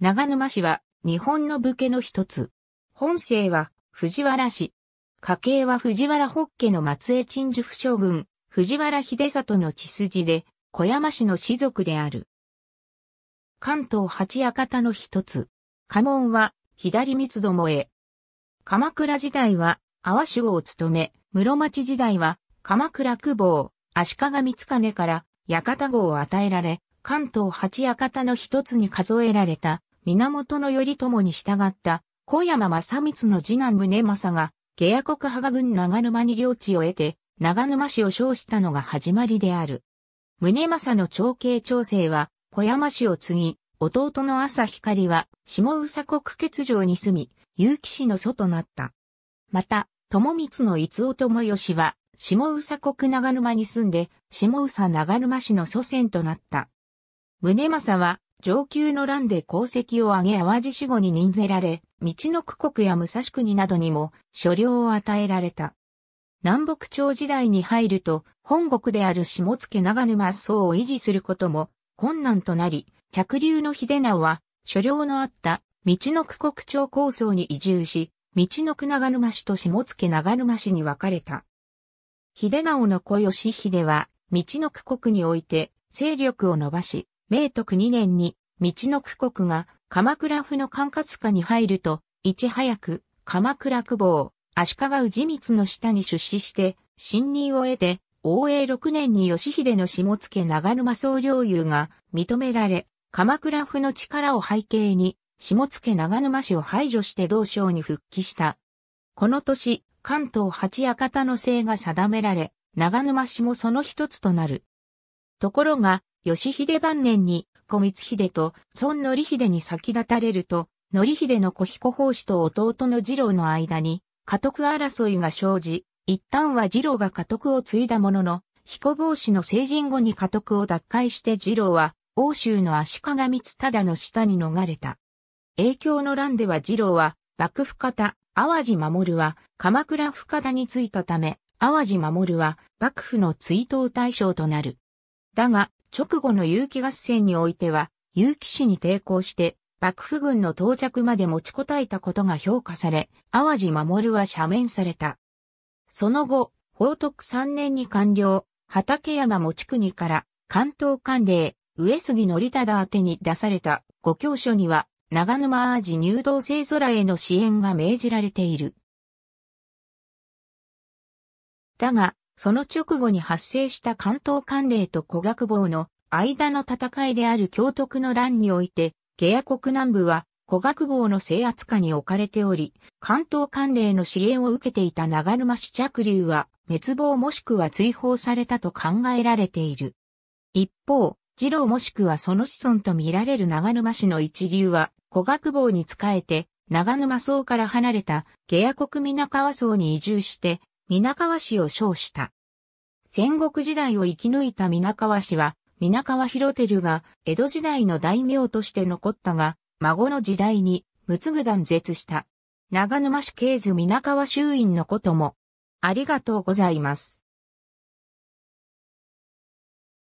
長沼市は日本の武家の一つ。本姓は藤原氏。家系は藤原北家の松江鎮守府将軍、藤原秀里の血筋で、小山氏の氏族である。関東八館の一つ。家紋は左三つどもえ。鎌倉時代は阿波守護を務め、室町時代は鎌倉久保、足利光兼から館号を与えられ、関東八館の一つに数えられた源頼朝に従った小山正光の次男宗政が、下野国羽賀郡長沼に領地を得て、長沼市を称したのが始まりである。宗政の長兄長政は、小山氏を継ぎ、弟の朝光は、下宇佐国欠城に住み、結城氏の祖となった。また、友光の逸夫友義は、下宇佐国長沼に住んで、下宇佐長沼氏の祖先となった。宗政は、上級の乱で功績を挙げ淡路守護に任ぜられ、道の区国や武蔵国などにも所領を与えられた。南北朝時代に入ると、本国である下野長沼層を維持することも困難となり、着流の秀直は、所領のあった道の区国町構想に移住し、道の区長沼市と下野長沼市に分かれた。秀直の子義秀は、道の区国において、勢力を伸ばし、明徳2年に、道の区国が鎌倉府の管轄下に入ると、いち早く鎌倉区保、足利氏光の下に出資して、信任を得て、応永6年に義秀の下野長沼総領有が認められ、鎌倉府の力を背景に、下野長沼市を排除して同省に復帰した。この年、関東八館の制が定められ、長沼市もその一つとなる。ところが、義秀晩年に、小光秀と孫則秀に先立たれると、則秀の小彦法師と弟の次郎の間に、家督争いが生じ、一旦は次郎が家督を継いだものの、彦法師の成人後に家督を奪回して次郎は、欧州の足利光忠の下に逃れた。影響の乱では次郎は、幕府方、淡路守は、鎌倉深田に着いたため、淡路守は、幕府の追悼対象となる。だが、直後の有機合戦においては、有機氏に抵抗して、幕府軍の到着まで持ちこたえたことが評価され、淡路守は赦免された。その後、宝徳3年に完了、畠山持国から関東管令、上杉則忠宛てに出されたご教書には、長沼淡路入道星空への支援が命じられている。だが、その直後に発生した関東管令と古学坊の間の戦いである京徳の乱において、下野国南部は古学坊の制圧下に置かれており、関東管令の支援を受けていた長沼市着流は滅亡もしくは追放されたと考えられている。一方、次郎もしくはその子孫と見られる長沼市の一流は古学坊に仕えて長沼層から離れた下野国皆川層に移住して皆川氏を称した。戦国時代を生き抜いた皆川氏は、皆川広照が江戸時代の大名として残ったが、孫の時代に、む断絶した。長沼市系図皆川衆院のことも。ありがとうございます。